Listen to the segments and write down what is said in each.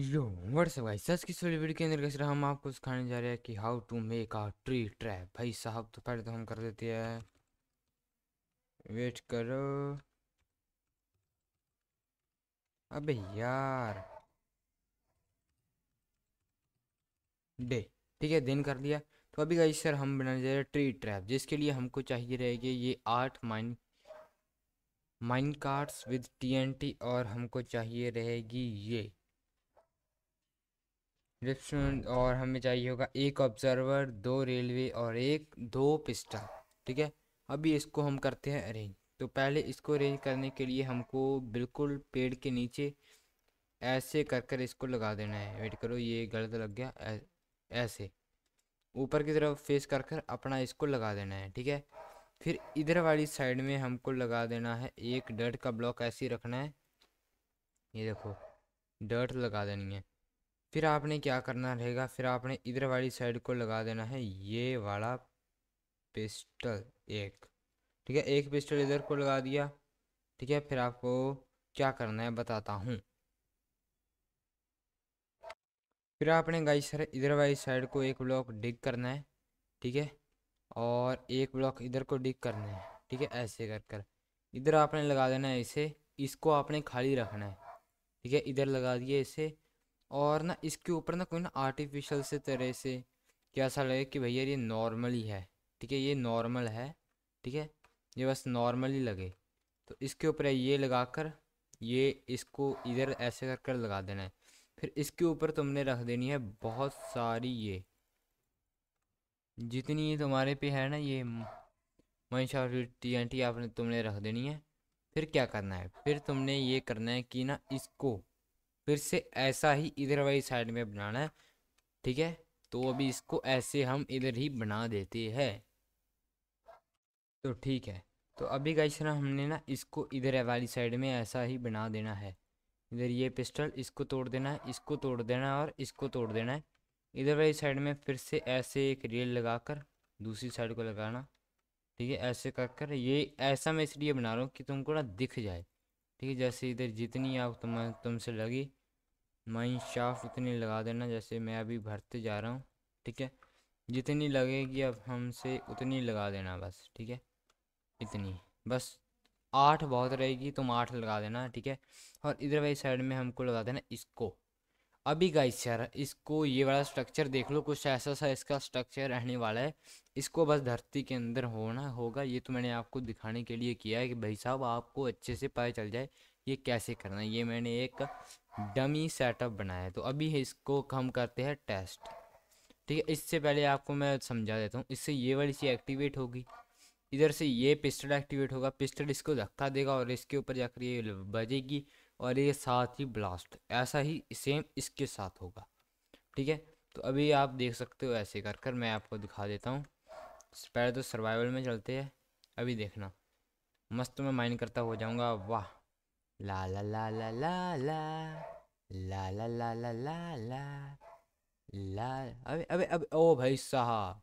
yo what's भाई सच की सोली video के अंदर कैसे हम आपको सिखाने जा रहे हैं कि how to make a tree trap भाई साहब तो पहले तो हम कर देते हैं वेट करो अबे यार डे ठीक है दिन कर दिया तो अभी गाइस सर हम बनाने जा रहे हैं ट्री ट्रैप जिसके लिए हमको चाहिए रहेगी ये आठ mine mine cards with TNT और हमको चाहिए रहेगी ये डिस्क्रिप्शन और हमें चाहिए होगा एक ऑब्जर्वर दो रेलवे और एक दो पिस्टल ठीक है अभी इसको हम करते हैं अरेंज तो पहले इसको अरेंज करने के लिए हमको बिल्कुल पेड़ के नीचे ऐसे कर कर इसको लगा देना है वेट करो ये गलत लग गया ऐसे ऊपर की तरफ फेस कर कर अपना इसको लगा देना है ठीक है फिर इधर वाली साइड में हमको लगा देना है एक डर्ट का ब्लॉक ऐसे रखना है ये देखो डर्ट लगा देनी है फिर आपने क्या करना रहेगा फिर आपने इधर वाली साइड को लगा देना है ये वाला पिस्टल एक ठीक है एक पिस्टल इधर को लगा दिया ठीक है फिर आपको क्या करना है बताता हूँ फिर आपने गाई सर इधर वाली साइड को एक ब्लॉक डिग करना है ठीक है और एक ब्लॉक इधर को डिग करना है ठीक है ऐसे कर कर इधर आपने लगा देना है इसे इसको आपने खाली रखना है ठीक है इधर लगा दिया इसे और ना इसके ऊपर ना कोई ना आर्टिफिशियल से तरह से क्या लगे कि भैया ये नॉर्मल ही है ठीक है ये नॉर्मल है ठीक है ये बस नॉर्मल ही लगे तो इसके ऊपर ये लगा कर ये इसको इधर ऐसे कर कर लगा देना है फिर इसके ऊपर तुमने रख देनी है बहुत सारी ये जितनी ये तुम्हारे पे है ना ये मंशा टी एन टी आपने तुमने रख देनी है फिर क्या करना है फिर तुमने ये करना है कि ना इसको फिर से ऐसा ही इधर वाली साइड में बनाना है ठीक है तो अभी इसको ऐसे हम इधर ही बना देते हैं तो ठीक है तो अभी गाइस ना हमने ना इसको इधर वाली साइड में ऐसा ही बना देना है इधर ये पिस्टल इसको तोड़ देना है इसको तोड़ देना है और इसको तोड़ देना है इधर वाली साइड में फिर से ऐसे एक रेल लगाकर दूसरी साइड को लगाना ठीक है ऐसे कर कर ये ऐसा मैं इसलिए बना रहा हूँ कि तुमको ना दिख जाए ठीक है जैसे इधर जितनी आग तुम तुमसे लगी माइन शाफ उतनी लगा देना जैसे मैं अभी भरते जा रहा हूँ ठीक है जितनी लगेगी अब हमसे उतनी लगा देना बस ठीक है इतनी बस आठ बहुत रहेगी तुम आठ लगा देना ठीक है और इधर वाली साइड में हमको लगा देना इसको अभी गाइस यार इसको ये वाला स्ट्रक्चर देख लो कुछ ऐसा सा इसका स्ट्रक्चर रहने वाला है इसको बस धरती के अंदर होना होगा ये तो मैंने आपको दिखाने के लिए किया है कि भाई साहब आपको अच्छे से पता चल जाए ये कैसे करना है ये मैंने एक डमी सेटअप बनाया है तो अभी इसको हम करते हैं टेस्ट ठीक है इससे पहले आपको मैं समझा देता हूँ इससे ये वाली सी एक्टिवेट होगी इधर से ये पिस्टल एक्टिवेट होगा पिस्टल इसको धक्का देगा और इसके ऊपर जाकर ये बजेगी और ये साथ ही ब्लास्ट ऐसा ही सेम इसके साथ होगा ठीक है तो अभी आप देख सकते हो ऐसे कर कर मैं आपको दिखा देता हूँ पहले तो सर्वाइवल में चलते हैं अभी देखना मस्त मैं माइन करता हो जाऊँगा वाह ला ला ला ला ला ला ला ला ला ला ला ला ला अबे अबे अबे ओ भाई साहब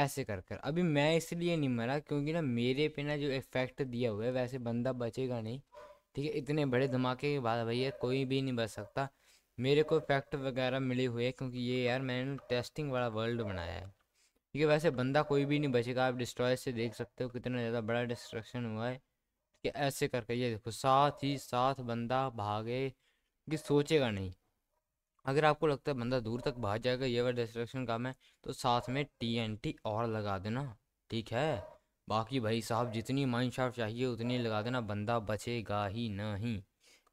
ऐसे कर कर अभी मैं इसलिए नहीं मरा क्योंकि ना मेरे पे ना जो इफेक्ट दिया हुआ है वैसे बंदा बचेगा नहीं ठीक है इतने बड़े धमाके के बाद भैया कोई भी नहीं बच सकता मेरे को इफेक्ट वगैरह मिले हुए हैं क्योंकि ये यार मैंने टेस्टिंग वाला वर्ल्ड बनाया है ठीक है वैसे बंदा कोई भी नहीं बचेगा आप डिस्ट्रॉय से देख सकते हो कितना ज़्यादा बड़ा डिस्ट्रक्शन हुआ है ठीक है ऐसे करके ये देखो साथ ही साथ बंदा भागे कि सोचेगा नहीं अगर आपको लगता है बंदा दूर तक भाग जाएगा ये वाला डिस्ट्रक्शन काम है तो साथ में टी और लगा देना ठीक है बाकी भाई साहब जितनी माइंड शार्प चाहिए उतनी लगा देना बंदा बचेगा ही नहीं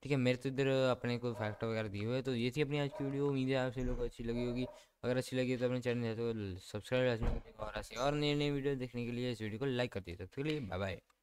ठीक है मेरे तो इधर अपने को फैक्ट वगैरह दिए हुए तो ये थी अपनी आज की वीडियो उम्मीद है आपसे लोग को अच्छी लगी होगी अगर अच्छी लगी तो अपने चैनल तो सब्सक्राइब और ऐसे और नई नई वीडियो देखने के लिए इस वीडियो को लाइक कर दीजिए तो तक बाय बाय